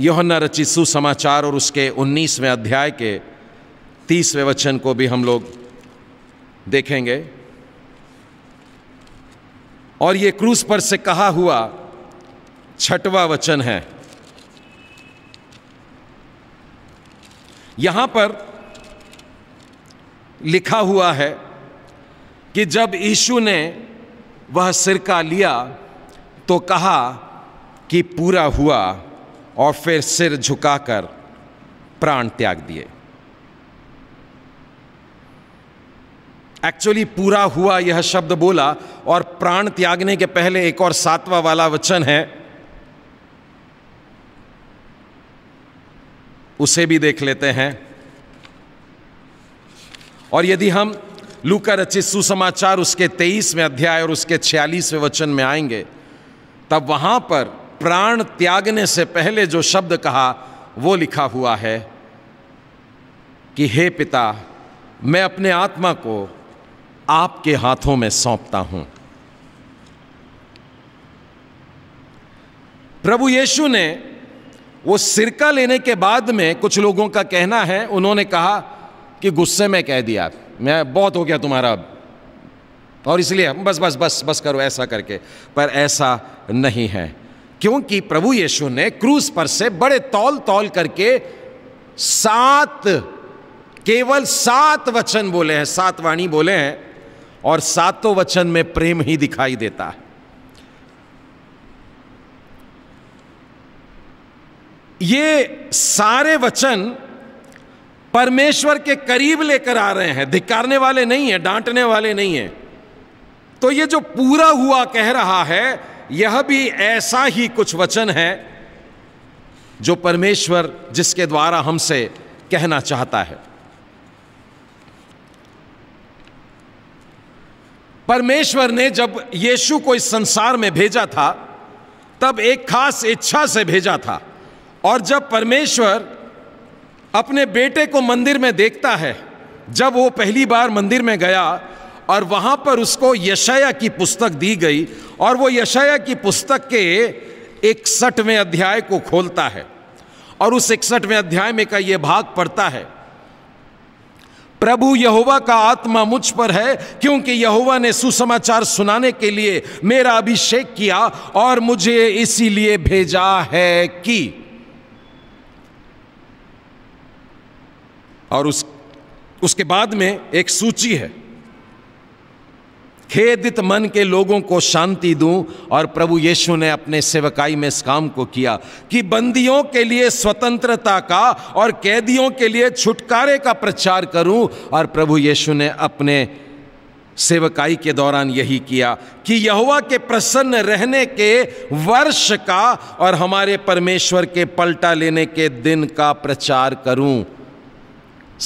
योहन्ना रचित सुसमाचार और उसके 19वें अध्याय के 30वें वचन को भी हम लोग देखेंगे और ये क्रूस पर से कहा हुआ छठवा वचन है यहाँ पर लिखा हुआ है कि जब यीशु ने वह सिरका लिया तो कहा कि पूरा हुआ और फिर सिर झुकाकर प्राण त्याग दिए एक्चुअली पूरा हुआ यह शब्द बोला और प्राण त्यागने के पहले एक और सातवा वाला वचन है उसे भी देख लेते हैं और यदि हम लूका रचित सुसमाचार उसके तेईसवें अध्याय और उसके छियालीसवें वचन में आएंगे तब वहां पर प्राण त्यागने से पहले जो शब्द कहा वो लिखा हुआ है कि हे पिता मैं अपने आत्मा को आपके हाथों में सौंपता हूं प्रभु यीशु ने वो सिरका लेने के बाद में कुछ लोगों का कहना है उन्होंने कहा कि गुस्से में कह दिया मैं बहुत हो गया तुम्हारा अब और इसलिए बस बस बस बस करो ऐसा करके पर ऐसा नहीं है क्योंकि प्रभु यीशु ने क्रूस पर से बड़े तौल तौल करके सात केवल सात वचन बोले हैं सात वाणी बोले हैं और सातों वचन में प्रेम ही दिखाई देता है ये सारे वचन परमेश्वर के करीब लेकर आ रहे हैं धिकारने वाले नहीं है डांटने वाले नहीं है तो ये जो पूरा हुआ कह रहा है यह भी ऐसा ही कुछ वचन है जो परमेश्वर जिसके द्वारा हमसे कहना चाहता है परमेश्वर ने जब यीशु को इस संसार में भेजा था तब एक खास इच्छा से भेजा था और जब परमेश्वर अपने बेटे को मंदिर में देखता है जब वो पहली बार मंदिर में गया और वहाँ पर उसको यशया की पुस्तक दी गई और वो यशया की पुस्तक के इकसठवें अध्याय को खोलता है और उस इकसठवें अध्याय में का ये भाग पड़ता है प्रभु यहोवा का आत्मा मुझ पर है क्योंकि यहोवा ने सुसमाचार सुनाने के लिए मेरा अभिषेक किया और मुझे इसीलिए भेजा है कि और उस उसके बाद में एक सूची है खेदित मन के लोगों को शांति दूं और प्रभु यीशु ने अपने सेवकाई में इस काम को किया कि बंदियों के लिए स्वतंत्रता का और कैदियों के लिए छुटकारे का प्रचार करूं और प्रभु यीशु ने अपने सेवकाई के दौरान यही किया कि यहुआ के प्रसन्न रहने के वर्ष का और हमारे परमेश्वर के पलटा लेने के दिन का प्रचार करूं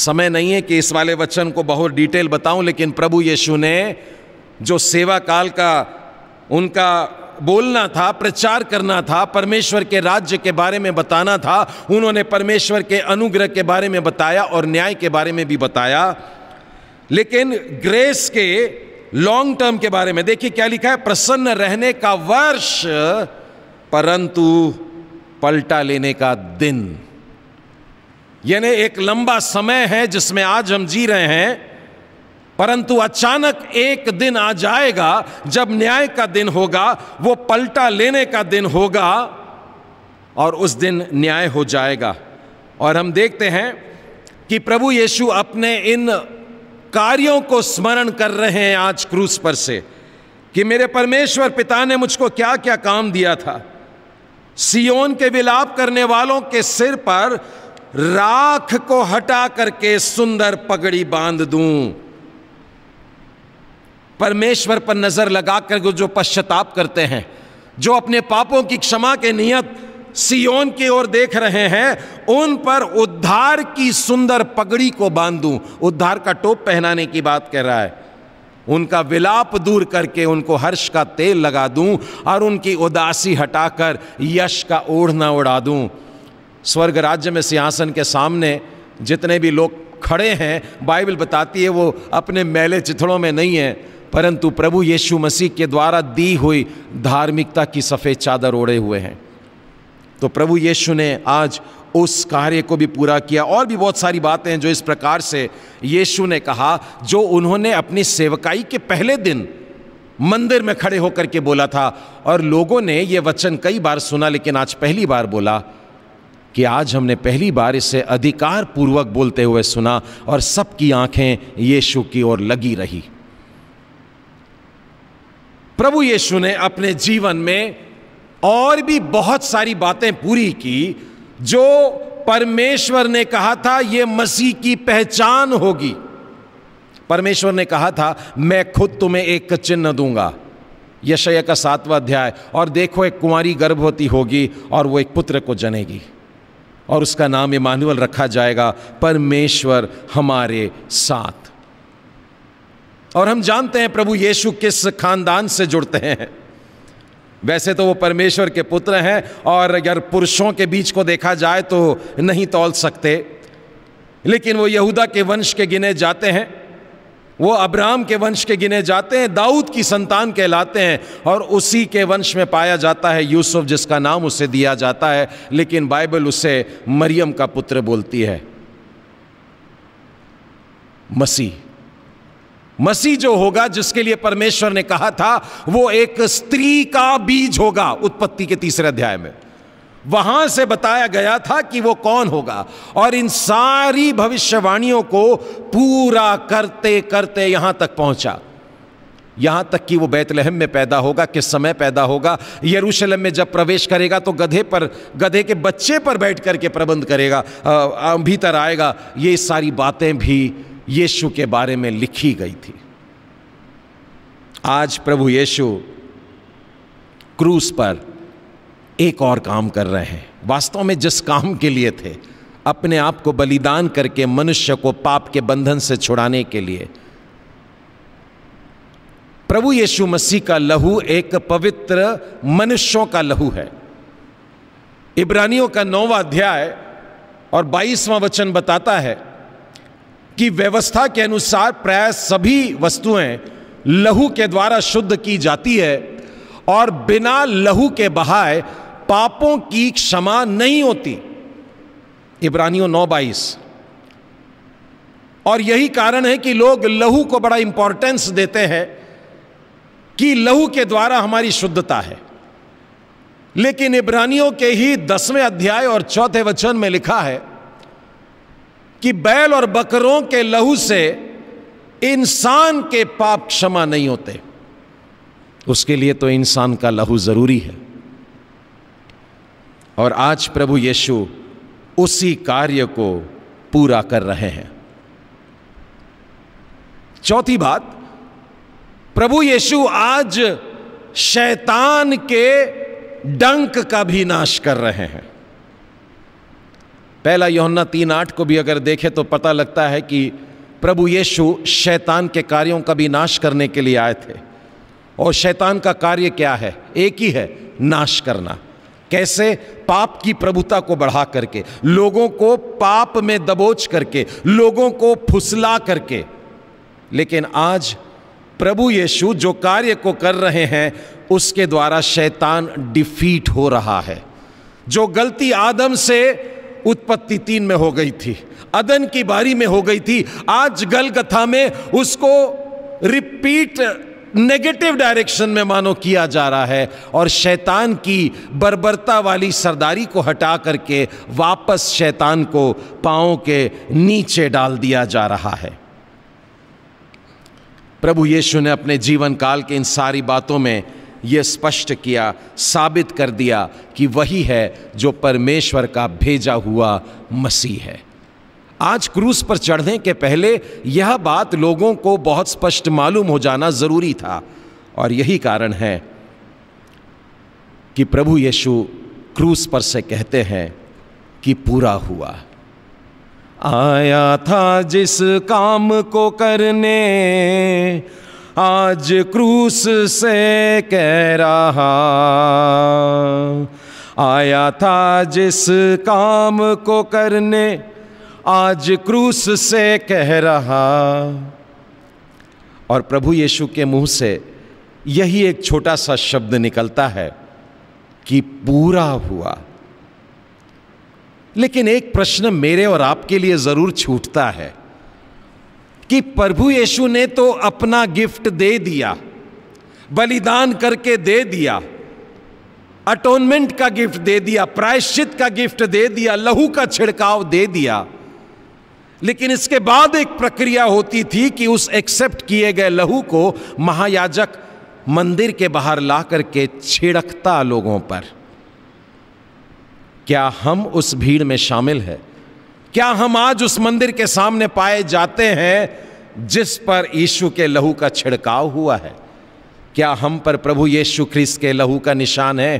समय नहीं है कि इस वाले वचन को बहुत डिटेल बताऊं लेकिन प्रभु यीशु ने जो सेवा काल का उनका बोलना था प्रचार करना था परमेश्वर के राज्य के बारे में बताना था उन्होंने परमेश्वर के अनुग्रह के बारे में बताया और न्याय के बारे में भी बताया लेकिन ग्रेस के लॉन्ग टर्म के बारे में देखिए क्या लिखा है प्रसन्न रहने का वर्ष परंतु पलटा लेने का दिन यानी एक लंबा समय है जिसमें आज हम जी रहे हैं परंतु अचानक एक दिन आ जाएगा जब न्याय का दिन होगा वो पलटा लेने का दिन होगा और उस दिन न्याय हो जाएगा और हम देखते हैं कि प्रभु यीशु अपने इन कार्यों को स्मरण कर रहे हैं आज क्रूस पर से कि मेरे परमेश्वर पिता ने मुझको क्या क्या काम दिया था सियोन के विलाप करने वालों के सिर पर राख को हटा करके सुंदर पगड़ी बांध दूं परमेश्वर पर नज़र लगा कर जो पश्चाताप करते हैं जो अपने पापों की क्षमा के नियत सियोन की ओर देख रहे हैं उन पर उद्धार की सुंदर पगड़ी को बांध उद्धार का टोप पहनाने की बात कह रहा है उनका विलाप दूर करके उनको हर्ष का तेल लगा दूं और उनकी उदासी हटाकर यश का ओढ़ना उड़ा दूं स्वर्ग राज्य में सिंहासन के सामने जितने भी लोग खड़े हैं बाइबल बताती है वो अपने मैले चिथड़ों में नहीं है परंतु प्रभु यीशु मसीह के द्वारा दी हुई धार्मिकता की सफ़ेद चादर ओढ़े हुए हैं तो प्रभु यीशु ने आज उस कार्य को भी पूरा किया और भी बहुत सारी बातें हैं जो इस प्रकार से यीशु ने कहा जो उन्होंने अपनी सेवकाई के पहले दिन मंदिर में खड़े होकर के बोला था और लोगों ने यह वचन कई बार सुना लेकिन आज पहली बार बोला कि आज हमने पहली बार इसे अधिकार पूर्वक बोलते हुए सुना और सबकी आंखें यीशु की ओर लगी रही प्रभु यीशु ने अपने जीवन में और भी बहुत सारी बातें पूरी की जो परमेश्वर ने कहा था यह मसीह की पहचान होगी परमेश्वर ने कहा था मैं खुद तुम्हें एक चिन्ह दूंगा यशय का सातवा अध्याय और देखो एक कुंवारी गर्भवती होगी और वो एक पुत्र को जनेगी और उसका नाम इमानुअल रखा जाएगा परमेश्वर हमारे साथ और हम जानते हैं प्रभु यीशु किस खानदान से जुड़ते हैं वैसे तो वो परमेश्वर के पुत्र हैं और अगर पुरुषों के बीच को देखा जाए तो नहीं तोल सकते लेकिन वो यहूदा के वंश के गिने जाते हैं वो अब्राम के वंश के गिने जाते हैं दाऊद की संतान कहलाते हैं और उसी के वंश में पाया जाता है यूसुफ जिसका नाम उसे दिया जाता है लेकिन बाइबल उसे मरियम का पुत्र बोलती है मसीह मसीह जो होगा जिसके लिए परमेश्वर ने कहा था वो एक स्त्री का बीज होगा उत्पत्ति के तीसरे अध्याय में वहां से बताया गया था कि वो कौन होगा और इन सारी भविष्यवाणियों को पूरा करते करते यहां तक पहुंचा यहां तक कि वो बैतलहम में पैदा होगा किस समय पैदा होगा यरूशलेम में जब प्रवेश करेगा तो गधे पर गधे के बच्चे पर बैठ करके प्रबंध करेगा भीतर आएगा ये सारी बातें भी यीशु के बारे में लिखी गई थी आज प्रभु यीशु क्रूस पर एक और काम कर रहे हैं वास्तव में जिस काम के लिए थे अपने आप को बलिदान करके मनुष्य को पाप के बंधन से छुड़ाने के लिए प्रभु यीशु मसीह का लहू एक पवित्र मनुष्यों का लहू है इब्रानियों का नौवा अध्याय और बाईसवां वचन बताता है कि व्यवस्था के अनुसार प्राय सभी वस्तुएं लहू के द्वारा शुद्ध की जाती है और बिना लहू के बहाए पापों की क्षमा नहीं होती इब्रानियों नौ बाईस और यही कारण है कि लोग लहू को बड़ा इंपॉर्टेंस देते हैं कि लहू के द्वारा हमारी शुद्धता है लेकिन इब्रानियों के ही दसवें अध्याय और चौथे वचन में लिखा है कि बैल और बकरों के लहू से इंसान के पाप क्षमा नहीं होते उसके लिए तो इंसान का लहू ज़रूरी है और आज प्रभु यीशु उसी कार्य को पूरा कर रहे हैं चौथी बात प्रभु यीशु आज शैतान के डंक का भी नाश कर रहे हैं पहला योहन्ना तीन आठ को भी अगर देखें तो पता लगता है कि प्रभु यीशु शैतान के कार्यों का भी नाश करने के लिए आए थे और शैतान का कार्य क्या है एक ही है नाश करना कैसे पाप की प्रभुता को बढ़ा करके लोगों को पाप में दबोच करके लोगों को फुसला करके लेकिन आज प्रभु यीशु जो कार्य को कर रहे हैं उसके द्वारा शैतान डिफीट हो रहा है जो गलती आदम से उत्पत्ति तीन में हो गई थी अदन की बारी में हो गई थी आज गलगथा में उसको रिपीट नेगेटिव डायरेक्शन में मानो किया जा रहा है और शैतान की बर्बरता वाली सरदारी को हटा करके वापस शैतान को पाओ के नीचे डाल दिया जा रहा है प्रभु यीशु ने अपने जीवन काल के इन सारी बातों में ये स्पष्ट किया साबित कर दिया कि वही है जो परमेश्वर का भेजा हुआ मसीह है आज क्रूस पर चढ़ने के पहले यह बात लोगों को बहुत स्पष्ट मालूम हो जाना ज़रूरी था और यही कारण है कि प्रभु यीशु क्रूस पर से कहते हैं कि पूरा हुआ आया था जिस काम को करने आज क्रूस से कह रहा आया था जिस काम को करने आज क्रूस से कह रहा और प्रभु यीशु के मुंह से यही एक छोटा सा शब्द निकलता है कि पूरा हुआ लेकिन एक प्रश्न मेरे और आपके लिए जरूर छूटता है कि प्रभु यीशु ने तो अपना गिफ्ट दे दिया बलिदान करके दे दिया अटोनमेंट का गिफ्ट दे दिया प्रायश्चित का गिफ्ट दे दिया लहू का छिड़काव दे दिया लेकिन इसके बाद एक प्रक्रिया होती थी कि उस एक्सेप्ट किए गए लहू को महायाजक मंदिर के बाहर ला करके छिड़कता लोगों पर क्या हम उस भीड़ में शामिल हैं क्या हम आज उस मंदिर के सामने पाए जाते हैं जिस पर यीशु के लहू का छिड़काव हुआ है क्या हम पर प्रभु यीशु ख्रिस्त के लहू का निशान है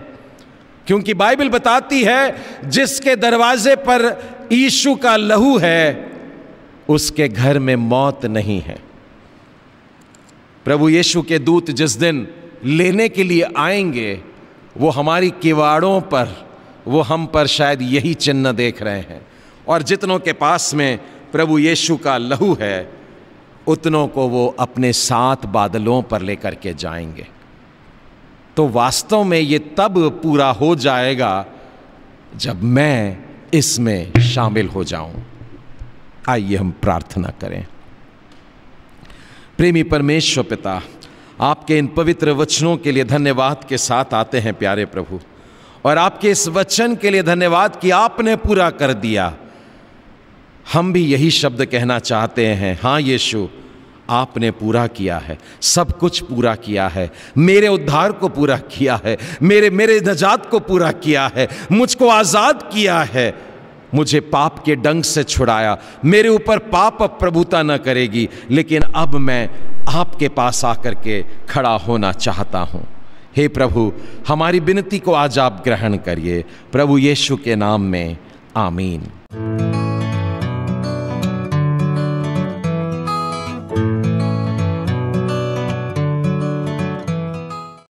क्योंकि बाइबल बताती है जिसके दरवाजे पर यीशु का लहू है उसके घर में मौत नहीं है प्रभु यीशु के दूत जिस दिन लेने के लिए आएंगे वो हमारी किवाड़ों पर वो हम पर शायद यही चिन्ह देख रहे हैं और जितनों के पास में प्रभु यीशु का लहू है उतनों को वो अपने साथ बादलों पर लेकर के जाएंगे तो वास्तव में ये तब पूरा हो जाएगा जब मैं इसमें शामिल हो जाऊं आइए हम प्रार्थना करें प्रेमी परमेश्वर पिता आपके इन पवित्र वचनों के लिए धन्यवाद के साथ आते हैं प्यारे प्रभु और आपके इस वचन के लिए धन्यवाद कि आपने पूरा कर दिया हम भी यही शब्द कहना चाहते हैं हाँ यीशु आपने पूरा किया है सब कुछ पूरा किया है मेरे उद्धार को पूरा किया है मेरे मेरे नजात को पूरा किया है मुझको आज़ाद किया है मुझे पाप के डंग से छुड़ाया मेरे ऊपर पाप अब प्रभुता न करेगी लेकिन अब मैं आपके पास आकर के खड़ा होना चाहता हूँ हे प्रभु हमारी विनती को आज आप ग्रहण करिए प्रभु यीशु के नाम में आमीन